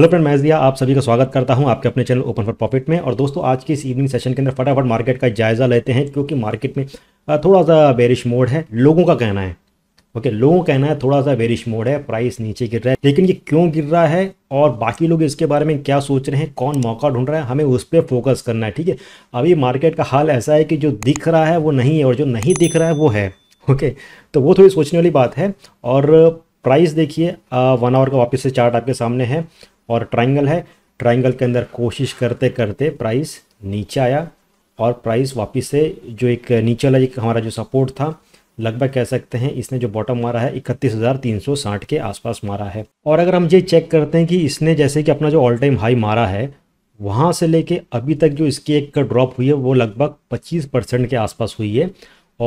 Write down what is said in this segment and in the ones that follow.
Hello friend मैं दिया आप सभी का स्वागत करता हूं आपके अपने चैनल ओपन फॉर प्रॉफिट में और दोस्तों आज के इस इवनिंग सेशन के अंदर फटाफट मार्केट का जायज़ा लेते हैं क्योंकि मार्केट में थोड़ा सा बेरिश मोड है लोगों का कहना है ओके लोगों का कहना है थोड़ा सा बेरिश मोड है प्राइस नीचे गिर रहा है लेकिन ये क्यों गिर रहा है और बाकी लोग इसके बारे में क्या सोच रहे हैं कौन मौका ढूंढ रहा है हमें उस पर फोकस करना है ठीक है अभी मार्केट का हाल ऐसा है कि जो दिख रहा है वो नहीं है और जो नहीं दिख रहा है वो है ओके तो वो थोड़ी सोचने वाली बात है और प्राइस देखिए वन आवर का वापस से चार्ट आपके सामने है और ट्राइंगल है ट्राइंगल के अंदर कोशिश करते करते प्राइस नीचे आया और प्राइस वापस से जो एक नीचे वाला एक हमारा जो सपोर्ट था लगभग कह सकते हैं इसने जो बॉटम मारा है इकतीस हज़ार तीन सौ साठ के आसपास मारा है और अगर हम ये चेक करते हैं कि इसने जैसे कि अपना जो ऑल टाइम हाई मारा है वहाँ से लेके अभी तक जो इसकी एक ड्रॉप हुई है वो लगभग 25 परसेंट के आसपास हुई है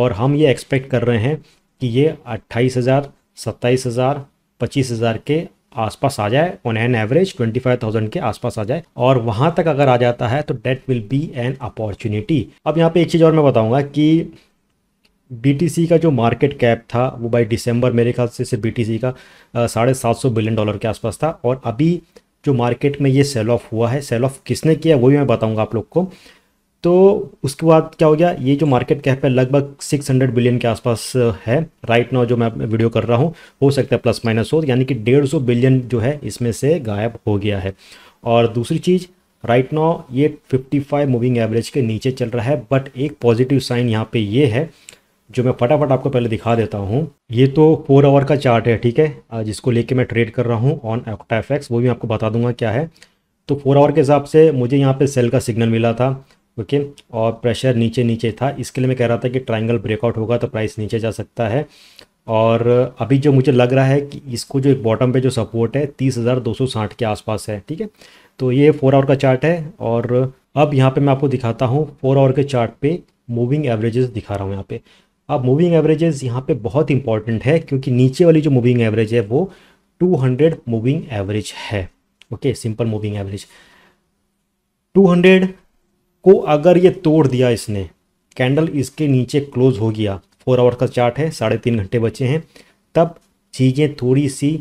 और हम ये एक्सपेक्ट कर रहे हैं कि ये अट्ठाईस हज़ार सत्ताईस हज़ार पच्चीस हज़ार के आसपास आ जाए ऑन एन एवरेज 25,000 के आसपास आ जाए और वहां तक अगर आ जाता है तो that will be an opportunity अब यहाँ पे एक चीज़ और मैं बताऊँगा कि बीटीसी का जो मार्केट कैप था वो बाई दिसंबर मेरे ख्याल से सिर्फ बीटीसी का साढ़े सात सौ बिलियन डॉलर के आसपास था और अभी जो मार्केट में ये सेल ऑफ हुआ है सेल ऑफ किसने किया वो भी मैं बताऊंगा आप लोग को तो उसके बाद क्या हो गया ये जो मार्केट कैप है लगभग 600 बिलियन के आसपास है राइट नाउ जो मैं वीडियो कर रहा हूँ हो सकता है प्लस माइनस हो यानी कि डेढ़ सौ बिलियन जो है इसमें से गायब हो गया है और दूसरी चीज़ राइट नाउ ये 55 मूविंग एवरेज के नीचे चल रहा है बट एक पॉजिटिव साइन यहाँ पे ये है जो मैं फटाफट आपको पहले दिखा देता हूँ ये तो फोर आवर का चार्ट है ठीक है जिसको लेके मैं ट्रेड कर रहा हूँ ऑन एक्टाफेक्स वो भी आपको बता दूंगा क्या है तो फोर आवर के हिसाब से मुझे यहाँ पे सेल का सिग्नल मिला था ओके और प्रेशर नीचे नीचे था इसके लिए मैं कह रहा था कि ट्राइंगल ब्रेकआउट होगा तो प्राइस नीचे जा सकता है और अभी जो मुझे लग रहा है कि इसको जो एक बॉटम पे जो सपोर्ट है तीस हज़ार दो सौ साठ के आसपास है ठीक है तो ये फोर आवर का चार्ट है और अब यहाँ पे मैं आपको दिखाता हूँ फोर आवर के चार्ट पे मूविंग एवरेजेस दिखा रहा हूँ यहाँ पे अब मूविंग एवरेजेस यहाँ पे बहुत इंपॉर्टेंट है क्योंकि नीचे वाली जो मूविंग एवरेज है वो 200 मूविंग एवरेज है ओके सिंपल मूविंग एवरेज 200 को अगर ये तोड़ दिया इसने कैंडल इसके नीचे क्लोज हो गया फोर आवर का चार्ट है साढ़े तीन घंटे बचे हैं तब चीज़ें थोड़ी सी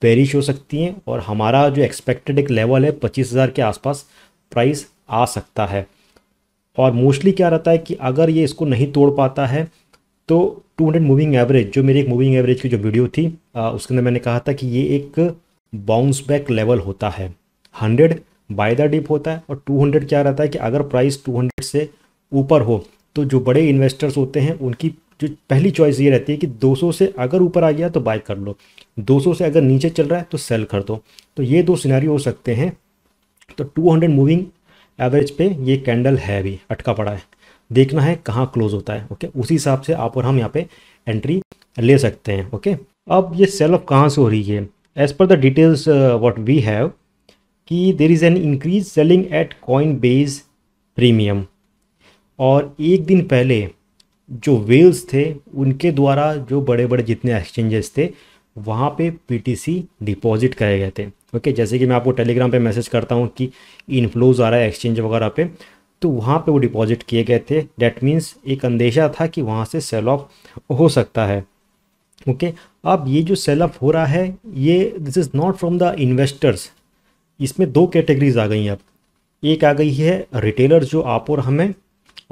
पेरिश हो सकती हैं और हमारा जो एक्सपेक्टेड एक लेवल है पच्चीस हज़ार के आसपास प्राइस आ सकता है और मोस्टली क्या रहता है कि अगर ये इसको नहीं तोड़ पाता है तो 200 मूविंग एवरेज जो मेरी एक मूविंग एवरेज की जो वीडियो थी उसके अंदर मैंने कहा था कि ये एक बाउंस बैक लेवल होता है हंड्रेड बाय द डिप होता है और 200 क्या रहता है कि अगर प्राइस 200 से ऊपर हो तो जो बड़े इन्वेस्टर्स होते हैं उनकी जो पहली चॉइस ये रहती है कि 200 से अगर ऊपर आ गया तो बाय कर लो 200 से अगर नीचे चल रहा है तो सेल कर दो तो ये दो सिनारी हो सकते हैं तो 200 मूविंग एवरेज पे ये कैंडल है भी अटका पड़ा है देखना है कहाँ क्लोज होता है ओके उसी हिसाब से आप और हम यहाँ पे एंट्री ले सकते हैं ओके अब ये सेल ऑफ कहाँ से हो रही है as per the details what we have कि there is an increase selling at Coinbase premium और एक दिन पहले जो वेल्स थे उनके द्वारा जो बड़े बड़े जितने एक्सचेंजेस थे वहाँ पे पीटीसी डिपॉजिट कराए गए थे ओके जैसे कि मैं आपको टेलीग्राम पे मैसेज करता हूँ कि इनफ्लोज आ रहा है एक्सचेंज वगैरह पे तो वहाँ पे वो डिपॉजिट किए गए थे डैट मीन्स एक अंदेशा था कि वहाँ से सेल ऑफ हो सकता है ओके okay? अब ये जो सेल ऑफ हो रहा है ये this is not from the investors इसमें दो कैटेगरीज आ गई हैं अब एक आ गई है रिटेलर जो आप और हमें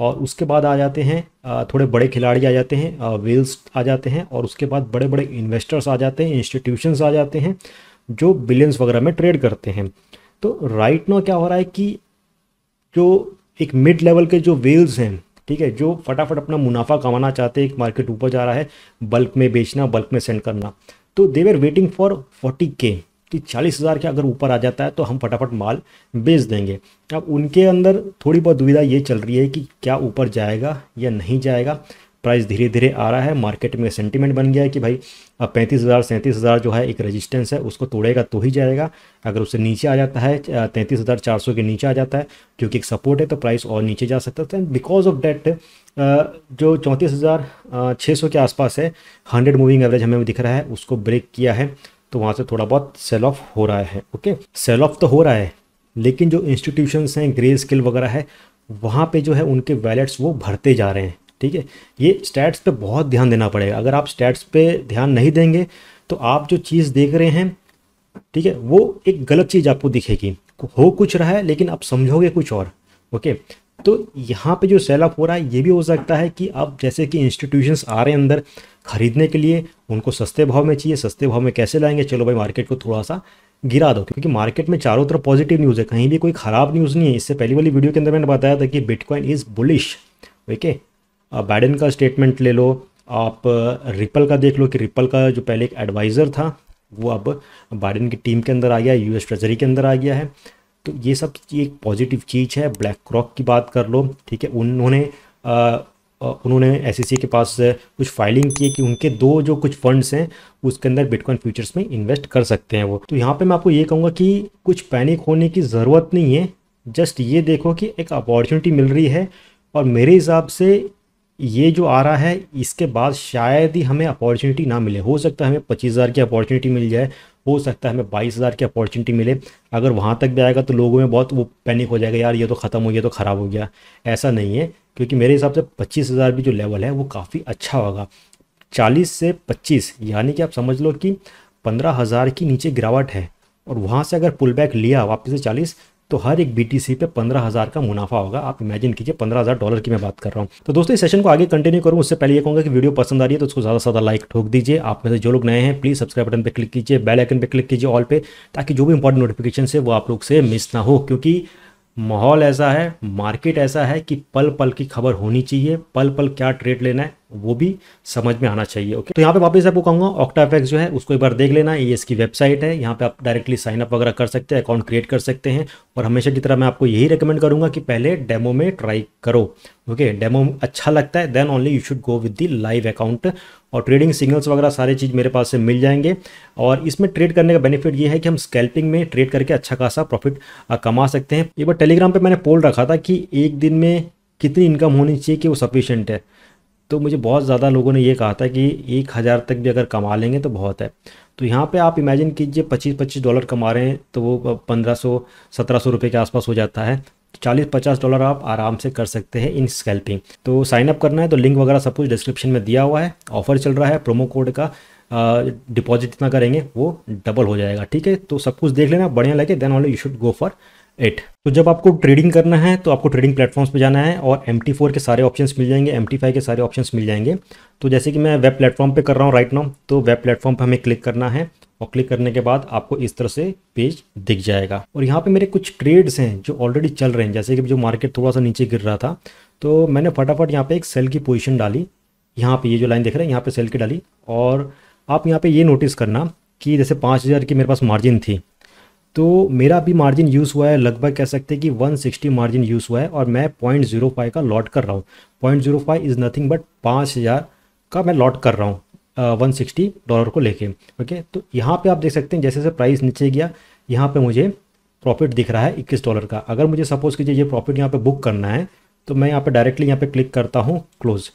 और उसके बाद आ जाते हैं थोड़े बड़े खिलाड़ी आ जाते हैं वेल्स आ जाते हैं और उसके बाद बड़े बड़े इन्वेस्टर्स आ जाते हैं इंस्टीट्यूशंस आ जाते हैं जो बिलियंस वगैरह में ट्रेड करते हैं तो राइट नो क्या हो रहा है कि जो एक मिड लेवल के जो वेल्स हैं ठीक है जो फटाफट अपना मुनाफा कमाना चाहते हैं एक मार्केट ऊपर जा रहा है बल्क में बेचना बल्क में सेंड करना तो देवर वेटिंग फॉर फोर्टी के कि चालीस हज़ार के अगर ऊपर आ जाता है तो हम फटाफट माल बेच देंगे अब उनके अंदर थोड़ी बहुत दुविधा ये चल रही है कि क्या ऊपर जाएगा या नहीं जाएगा प्राइस धीरे धीरे आ रहा है मार्केट में सेंटीमेंट बन गया है कि भाई अब पैंतीस हज़ार सैंतीस हज़ार जो है एक रेजिस्टेंस है उसको तोड़ेगा तो ही जाएगा अगर उससे नीचे आ जाता है तैंतीस हज़ार चार सौ के नीचे आ जाता है क्योंकि एक सपोर्ट है तो प्राइस और नीचे जा सकता है बिकॉज ऑफ डैट जो चौंतीस हज़ार छः सौ के आसपास है हंड्रेड मूविंग एवरेज हमें दिख रहा है उसको ब्रेक किया है तो वहाँ से थोड़ा बहुत सेल ऑफ हो रहा है ओके सेल ऑफ तो हो रहा है लेकिन जो इंस्टीट्यूशन हैं ग्रे स्किल वगैरह है वहाँ पे जो है उनके वैलेट्स वो भरते जा रहे हैं ठीक है ये स्टैट्स पे बहुत ध्यान देना पड़ेगा अगर आप स्टैट्स पे ध्यान नहीं देंगे तो आप जो चीज़ देख रहे हैं ठीक है वो एक गलत चीज़ आपको दिखेगी हो कुछ रहा है लेकिन आप समझोगे कुछ और ओके तो यहाँ पे जो सेल ऑफ हो रहा है ये भी हो सकता है कि अब जैसे कि इंस्टीट्यूशंस आ रहे हैं अंदर खरीदने के लिए उनको सस्ते भाव में चाहिए सस्ते भाव में कैसे लाएंगे चलो भाई मार्केट को थोड़ा सा गिरा दो क्योंकि मार्केट में चारों तरफ पॉजिटिव न्यूज़ है कहीं भी कोई ख़राब न्यूज़ नहीं है इससे पहली वाली वीडियो के अंदर मैंने बताया था कि bitcoin is bullish okay Biden का स्टेटमेंट ले लो आप रिपल uh, का देख लो कि रिपल का जो पहले एक एडवाइज़र था वो अब बाइडन की टीम के अंदर आ गया यूएस ट्रेजरी के अंदर आ गया है तो ये सब एक पॉजिटिव चीज़ है ब्लैक क्रॉक की बात कर लो ठीक है उन्होंने उन्होंने एस e के पास कुछ फाइलिंग की कि उनके दो जो कुछ फंड्स हैं उसके अंदर बिटकॉइन फ्यूचर्स में इन्वेस्ट कर सकते हैं वो तो यहाँ पे मैं आपको ये कहूँगा कि कुछ पैनिक होने की ज़रूरत नहीं है जस्ट ये देखो कि एक अपॉर्चुनिटी मिल रही है और मेरे हिसाब से ये जो आ रहा है इसके बाद शायद ही हमें अपॉर्चुनिटी ना मिले हो सकता है हमें पच्चीस हज़ार की अपॉर्चुनिटी मिल जाए हो सकता है हमें बाईस हज़ार की अपॉर्चुनिटी मिले अगर वहाँ तक भी आएगा तो लोगों में बहुत वो पैनिक हो जाएगा यार ये तो ख़त्म हो गया तो ख़राब हो गया ऐसा नहीं है क्योंकि मेरे हिसाब से पच्चीस हज़ार भी जो लेवल है वो काफ़ी अच्छा होगा चालीस से पच्चीस यानी कि आप समझ लो कि पंद्रह हज़ार की नीचे गिरावट है और वहाँ से अगर पुल बैक लिया वापस से चालीस तो हर एक बी पे पंद्रह हज़ार का मुनाफा होगा आप इमेजिन कीजिए पंद्रह हज़ार डॉलर की मैं बात कर रहा हूँ तो दोस्तों इस सेशन को आगे कंटिन्यू करूँ उससे पहले ये कहूँगा कि वीडियो पसंद आ रही है तो उसको ज़्यादा से ज़्यादा लाइक ठोक दीजिए आप में से जो लोग नए हैं प्लीज़ सब्सक्राइब बटन पर क्लिक कीजिए बेल आइकन पर क्लिक कीजिए ऑल पे ताकि जो भी इंपॉर्टेंट नोटिफिकेशन है वो आप लोग से मिस ना हो क्योंकि माहौल ऐसा है मार्केट ऐसा है कि पल पल की खबर होनी चाहिए पल पल क्या ट्रेड लेना है वो भी समझ में आना चाहिए ओके तो यहाँ पे वापस आपको कहूँगा ऑक्टा एफेक्स जो है उसको एक बार देख लेना ये इसकी वेबसाइट है यहाँ पे आप डायरेक्टली साइन अप वगैरह कर सकते हैं अकाउंट क्रिएट कर सकते हैं और हमेशा की तरह मैं आपको यही रिकमेंड करूँगा कि पहले डेमो में ट्राई करो ओके डेमो अच्छा लगता है then only you should go with the live account और ट्रेडिंग सिग्नल्स वगैरह सारे चीज़ मेरे पास से मिल जाएंगे और इसमें ट्रेड करने का बेनिफिट ये है कि हम स्कैल्पिंग में ट्रेड करके अच्छा खासा प्रॉफिट कमा सकते हैं एक बार टेलीग्राम पर मैंने पोल रखा था कि एक दिन में कितनी इनकम होनी चाहिए कि वो सफिशेंट है तो मुझे बहुत ज़्यादा लोगों ने ये कहा था कि एक हज़ार तक भी अगर कमा लेंगे तो बहुत है तो यहाँ पे आप इमेजिन कीजिए पच्चीस पच्चीस डॉलर कमा रहे हैं तो वो पंद्रह सौ सत्रह सौ रुपये के आसपास हो जाता है तो चालीस पचास डॉलर आप आराम से कर सकते हैं इन स्कैल्पिंग तो साइन अप करना है तो लिंक वगैरह सब कुछ डिस्क्रिप्शन में दिया हुआ है ऑफर चल रहा है प्रोमो कोड का डिपॉजिट इतना करेंगे वो डबल हो जाएगा ठीक है तो सब कुछ देख लेना बढ़िया लगे then only you should go for it तो जब आपको ट्रेडिंग करना है तो आपको ट्रेडिंग प्लेटफॉर्म्स पे जाना है और एम फोर के सारे ऑप्शंस मिल जाएंगे एम फाइव के सारे ऑप्शंस मिल जाएंगे तो जैसे कि मैं वेब प्लेटफॉर्म पे कर रहा हूँ राइट नाउ तो वेब प्लेटफॉर्म पे हमें क्लिक करना है और क्लिक करने के बाद आपको इस तरह से पेज दिख जाएगा और यहाँ पर मेरे कुछ ट्रेड्स हैं जो ऑलरेडी चल रहे हैं जैसे कि जो मार्केट थोड़ा सा नीचे गिर रहा था तो मैंने फटाफट यहाँ पर एक सेल की पोजिशन डाली यहाँ पर ये जो लाइन देख रहे हैं यहाँ पर सेल की डाली और आप यहाँ पर ये नोटिस करना कि जैसे पाँच हज़ार की मेरे पास मार्जिन थी तो मेरा अभी मार्जिन यूज़ हुआ है लगभग कह सकते हैं कि 160 मार्जिन यूज़ हुआ है और मैं पॉइंट जीरो फाइव का लॉट कर रहा हूँ point zero five is nothing but पाँच हज़ार का मैं लॉट कर रहा हूँ वन सिक्सटी डॉलर को लेके ओके तो यहाँ पे आप देख सकते हैं जैसे जैसे प्राइस नीचे गया यहाँ पे मुझे प्रॉफिट दिख रहा है इक्कीस डॉलर का अगर मुझे सपोज़ कीजिए ये प्रॉफिट यहाँ पर बुक करना है तो मैं यहाँ पर डायरेक्टली यहाँ पर क्लिक करता हूँ क्लोज़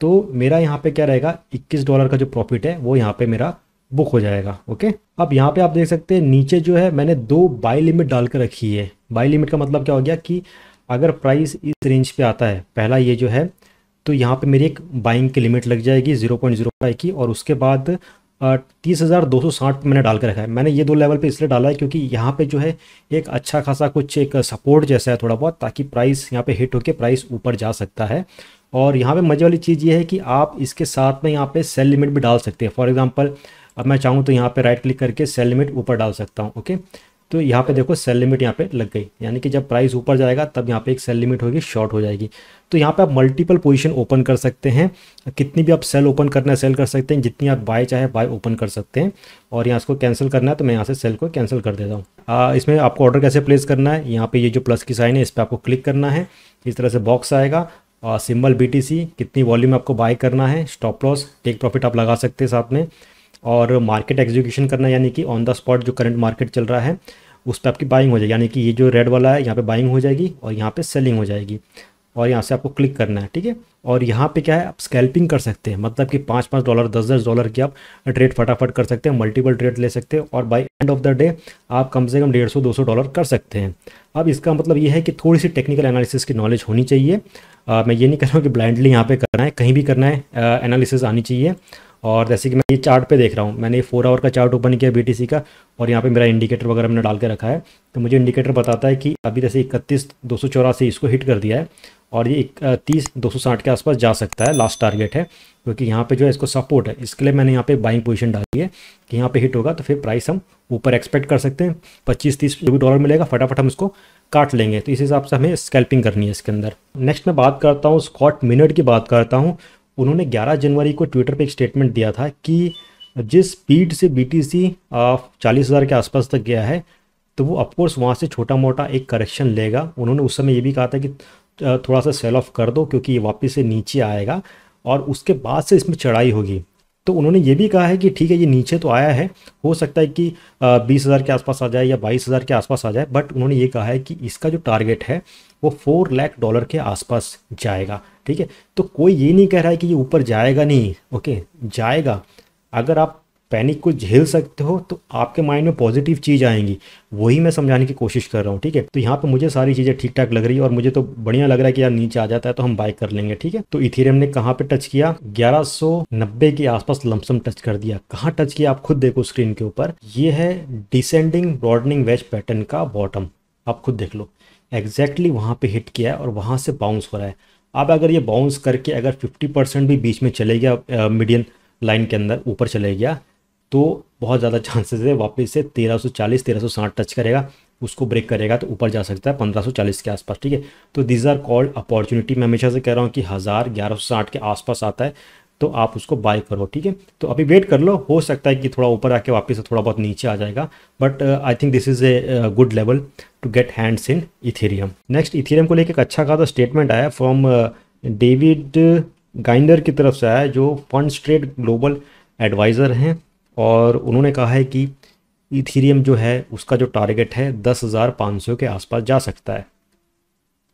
तो मेरा यहाँ पर क्या रहेगा इक्कीस डॉलर का जो प्रॉफिट है वो यहाँ पर मेरा बुक हो जाएगा ओके अब यहाँ पे आप देख सकते हैं नीचे जो है मैंने दो बाई लिमिट डाल कर रखी है बाई लिमिट का मतलब क्या हो गया कि अगर प्राइस इस रेंज पे आता है पहला ये जो है तो यहाँ पे मेरी एक बाइंग की लिमिट लग जाएगी जीरो पॉइंट जीरो फाइव की और उसके बाद तीस हज़ार दो सौ साठ मैंने डाल के रखा है मैंने ये दो लेवल पे इसलिए डाला है क्योंकि यहाँ पे जो है एक अच्छा खासा कुछ एक सपोर्ट जैसा है थोड़ा बहुत ताकि प्राइस यहाँ पे हिट होके प्राइस ऊपर जा सकता है और यहाँ पे मजे वाली चीज़ ये है कि आप इसके साथ में यहाँ पे सेल लिमिट भी डाल सकते हैं फॉर एग्जाम्पल अब मैं चाहूँ तो यहाँ पे राइट क्लिक करके सेल लिमिट ऊपर डाल सकता हूँ ओके तो यहाँ पे देखो सेल लिमिट यहाँ पे लग गई यानी कि जब प्राइस ऊपर जाएगा तब यहाँ पे एक सेल लिमिट होगी शॉर्ट हो जाएगी तो यहाँ पे आप मल्टीपल पोजीशन ओपन कर सकते हैं कितनी भी आप सेल ओपन करना है सेल कर सकते हैं जितनी आप बाय चाहे बाय ओपन कर सकते हैं और यहाँ इसको कैंसिल करना है तो मैं यहाँ से सेल को कैंसिल कर देता हूँ इसमें आपको ऑर्डर कैसे प्लेस करना है यहाँ पर ये जो प्लस की साइन है इस पर आपको क्लिक करना है इस तरह से बॉक्स आएगा सिम्बल बी कितनी वॉल्यूम आपको बाय करना है स्टॉप लॉस टेक प्रॉफिट आप लगा सकते हैं साथ में और मार्केट एग्जीक्यूशन करना यानी कि ऑन द स्पॉट जो करंट मार्केट चल रहा है उस पर आपकी बाइंग हो जाएगी यानी कि ये जो रेड वाला है यहाँ पे बाइंग हो जाएगी और यहाँ पे सेलिंग हो जाएगी और यहाँ से आपको क्लिक करना है ठीक है और यहाँ पे क्या है आप स्कैल्पिंग कर सकते हैं मतलब कि पाँच पाँच डॉलर दस दस डॉलर की आप ट्रेड फटाफट कर सकते हैं मल्टीपल ट्रेड ले सकते हैं और by end of the day आप कम से कम डेढ़ सौ दो सौ डॉलर कर सकते हैं अब इसका मतलब ये है कि थोड़ी सी टेक्निकल एनालिसिस की नॉलेज होनी चाहिए आ, मैं ये नहीं कह रहा हूँ कि ब्लाइंडली यहाँ पर करना है कहीं भी करना है एनालिसिस आनी चाहिए और जैसे कि मैं ये चार्ट पे देख रहा हूँ मैंने ये फोर आवर का चार्ट ओपन किया बी का और यहाँ पे मेरा इंडिकेटर वगैरह मैंने डाल के रखा है तो मुझे इंडिकेटर बताता है कि अभी जैसे इकतीस दो इसको हिट कर दिया है और ये तीस दो के आसपास जा सकता है लास्ट टारगेट है क्योंकि यहाँ पे जो है इसको सपोर्ट है इसके लिए मैंने यहाँ पे बाइंग पोजीशन डाली है कि यहाँ पे हिट होगा तो फिर प्राइस हम ऊपर एक्सपेक्ट कर सकते हैं पच्चीस तीस जो भी डॉलर मिलेगा फटाफट हम इसको काट लेंगे तो इस हिसाब से हमें स्कैल्पिंग करनी है इसके अंदर नेक्स्ट मैं बात करता हूँ स्कॉट मिनट की बात करता हूँ उन्होंने 11 जनवरी को ट्विटर पे एक स्टेटमेंट दिया था कि जिस स्पीड से बी टी सी चालीस हज़ार के आसपास तक गया है तो वो अपकोर्स वहाँ से छोटा मोटा एक करेक्शन लेगा उन्होंने उस समय ये भी कहा था कि थोड़ा सा सेल ऑफ कर दो क्योंकि ये वापस से नीचे आएगा और उसके बाद से इसमें चढ़ाई होगी तो उन्होंने ये भी कहा है कि ठीक है ये नीचे तो आया है हो सकता है कि बीस हज़ार के आसपास आ जाए या बाईस हज़ार के आसपास आ जाए बट उन्होंने ये कहा है कि इसका जो टारगेट है वो फोर लाख डॉलर के आसपास जाएगा ठीक है तो कोई ये नहीं कह रहा है कि ये ऊपर जाएगा नहीं ओके जाएगा अगर आप पैनिक को झेल सकते हो तो आपके माइंड में पॉजिटिव चीज़ आएंगी वही मैं समझाने की कोशिश कर रहा हूँ ठीक है तो यहाँ पे मुझे सारी चीज़ें ठीक ठाक लग रही है और मुझे तो बढ़िया लग रहा है कि यार नीचे आ जाता है तो हम बाइक कर लेंगे ठीक है तो इथेरियम ने कहाँ पे टच किया 1190 के आसपास लमसम टच कर दिया कहाँ टच किया आप खुद देखो स्क्रीन के ऊपर ये है डिसेंडिंग ब्रॉडनिंग वेज पैटर्न का बॉटम आप खुद देख लो एग्जैक्टली exactly वहाँ पर हिट किया है और वहाँ से बाउंस हो रहा है अब अगर ये बाउंस करके अगर 50 परसेंट भी बीच में चले गया मीडियन लाइन के अंदर ऊपर चले गया तो बहुत ज़्यादा चांसेस है वापस से 1340 1360 टच करेगा उसको ब्रेक करेगा तो ऊपर जा सकता है 1540 के आसपास ठीक है तो दीज आर कॉल्ड अपॉर्चुनिटी मैं हमेशा से कह रहा हूँ कि हज़ार ग्यारह सौ साठ के आसपास आता है तो आप उसको बाय करो ठीक है तो अभी वेट कर लो हो सकता है कि थोड़ा ऊपर आके वापस से थोड़ा बहुत नीचे आ जाएगा but I think this is a good level to get hands in Ethereum next Ethereum को लेकर एक अच्छा खासा स्टेटमेंट आया फ्रॉम डेविड गाइंडर की तरफ से आया जो फंड स्ट्रेट ग्लोबल एडवाइज़र हैं और उन्होंने कहा है कि इथेरियम जो है उसका जो टारगेट है दस हज़ार पाँच सौ के आसपास जा सकता है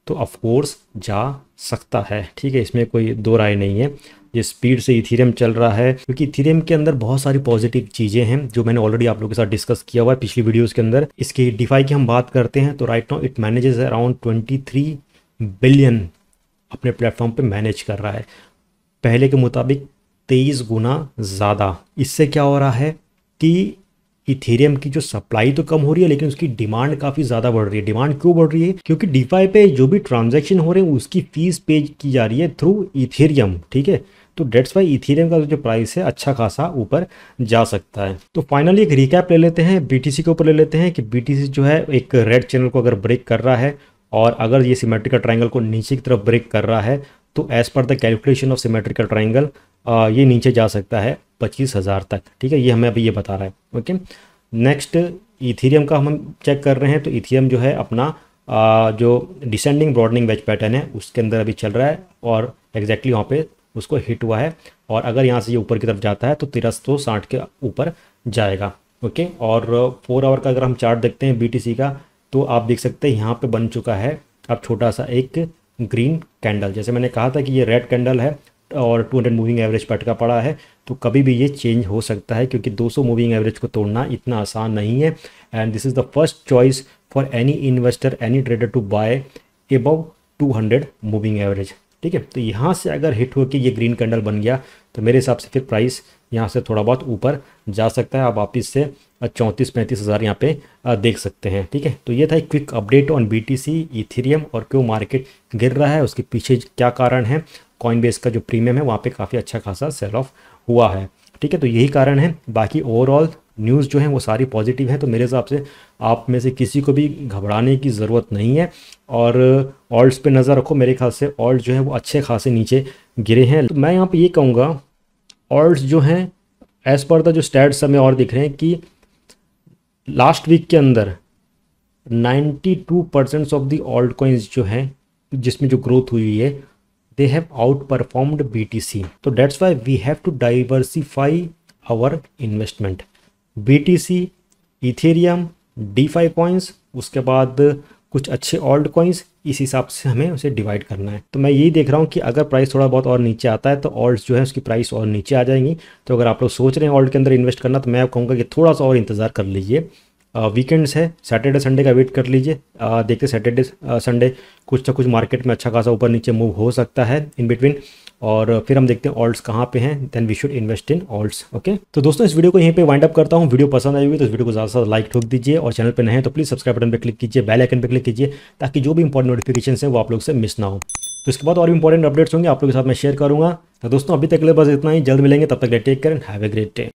तो ऑफ कोर्स जा सकता है ठीक है इसमें कोई दो राय नहीं है जिस स्पीड से इथीरियम चल रहा है क्योंकि इथीरियम के अंदर बहुत सारी पॉजिटिव चीज़ें हैं जो मैंने ऑलरेडी आप लोगों के साथ डिस्कस किया हुआ है पिछली वीडियोज़ के अंदर इसकी डिफाई की हम बात करते हैं तो right now it manages around twenty billion अपने प्लेटफॉर्म पर मैनेज कर रहा है पहले के मुताबिक तेईस गुना ज़्यादा इससे क्या हो रहा है कि इथेरियम की जो सप्लाई तो कम हो रही है लेकिन उसकी डिमांड काफ़ी ज़्यादा बढ़ रही है डिमांड क्यों बढ़ रही है क्योंकि डीफाई पे जो भी ट्रांजैक्शन हो रहे हैं उसकी फीस पे की जा रही है थ्रू इथेरियम ठीक है तो डेट्स वाई इथीरियम का जो प्राइस है अच्छा खासा ऊपर जा सकता है तो फाइनली एक रिकैप ले लेते हैं बीटीसी के ऊपर ले लेते हैं कि बीटीसी जो है एक रेड चैनल को अगर ब्रेक कर रहा है और अगर ये सिमेट्रिकल ट्राइंगल को नीचे की तरफ ब्रेक कर रहा है तो as per the calculation of symmetrical triangle ये नीचे जा सकता है पच्चीस हज़ार तक ठीक है ये हमें अभी ये बता रहा है ओके नेक्स्ट इथीरियम का हम चेक कर रहे हैं तो इथीरियम जो है अपना आ, जो डिसेंडिंग ब्रॉडनिंग वेज पैटर्न है उसके अंदर अभी चल रहा है और एग्जैक्टली exactly वहाँ पे उसको हिट हुआ है और अगर यहाँ से ये ऊपर की तरफ जाता है तो तेरह के ऊपर जाएगा ओके और फोर आवर का अगर हम चार्ट देखते हैं बी का तो आप देख सकते हैं यहाँ पर बन चुका है अब छोटा सा एक ग्रीन कैंडल जैसे मैंने कहा था कि ये रेड कैंडल है और 200 मूविंग एवरेज पर अटका पड़ा है तो कभी भी ये चेंज हो सकता है क्योंकि 200 मूविंग एवरेज को तोड़ना इतना आसान नहीं है and this is the first choice for any investor any trader to buy above 200 moving average ठीक है तो यहाँ से अगर हिट होकर ये ग्रीन कैंडल बन गया तो मेरे हिसाब से फिर प्राइस यहाँ से थोड़ा बहुत ऊपर जा सकता है आप वापिस से चौंतीस पैंतीस हज़ार यहाँ पे देख सकते हैं ठीक है तो ये था एक quick update on B T C और क्यों मार्केट गिर रहा है उसके पीछे क्या कारण है कॉइन बेस का जो प्रीमियम है वहाँ पर काफ़ी अच्छा खासा सेल ऑफ हुआ है ठीक है तो यही कारण है बाकी ओवरऑल न्यूज़ जो है वो सारी पॉजिटिव है तो मेरे हिसाब से आप में से किसी को भी घबराने की ज़रूरत नहीं है और ऑल्ट पे नज़र रखो मेरे ख्याल से ऑल्ट जो है वो अच्छे खासे नीचे गिरे हैं तो मैं यहाँ पे ये कहूँगा ऑल्ट जो हैं एज़ पर द जो स्टैट्स हमें और दिख रहे हैं कि लास्ट वीक के अंदर two percents of the altcoins जो हैं जिसमें जो ग्रोथ हुई है they have outperformed B तो that's why we have to diversify our investment B T C Ethereum D five coins उसके बाद कुछ अच्छे ऑल्ड कॉइंस इस हिसाब से हमें उसे डिवाइड करना है तो मैं यही देख रहा हूँ कि अगर प्राइस थोड़ा बहुत और नीचे आता है तो ऑल्ट जो है उसकी प्राइस और नीचे आ जाएंगी तो अगर आप लोग सोच रहे हैं ऑल्ड के अंदर इन्वेस्ट करना तो मैं कहूँगा कि थोड़ा सा और इंतज़ार कर लीजिए वीकेंड्स है सैटरडे संडे का वेट कर लीजिए देखते सैटरडे संडे कुछ ना कुछ मार्केट में अच्छा खासा ऊपर नीचे मूव हो सकता है इन बिटवीन और फिर हम देखते हैं ऑल्ट्स कहाँ पे हैं then we should invest in alt okay तो दोस्तों इस वीडियो को यहीं पे वाइंड अप करता हूँ वीडियो पसंद आई हुई तो इस वीडियो को ज़्यादा से ज़्यादा लाइक ठोक दीजिए और चैनल पर नहीं है तो प्लीज़ सब्सक्राइब बटन पर क्लिक कीजिए बेल आइकन पर क्लिक कीजिए ताकि जो भी इंपॉर्टेंट नोटिफिकेशन है वो आप लोग से मिस ना हो तो इसके बाद और भी इंपॉर्टेंट अपडेट्स होंगे आप लोग के साथ मैं शेयर करूँगा तो दोस्तों अभी तक के लिए बस इतना ही जल्द मिलेंगे तब तक टेक करें हैव ए ग्रेट डे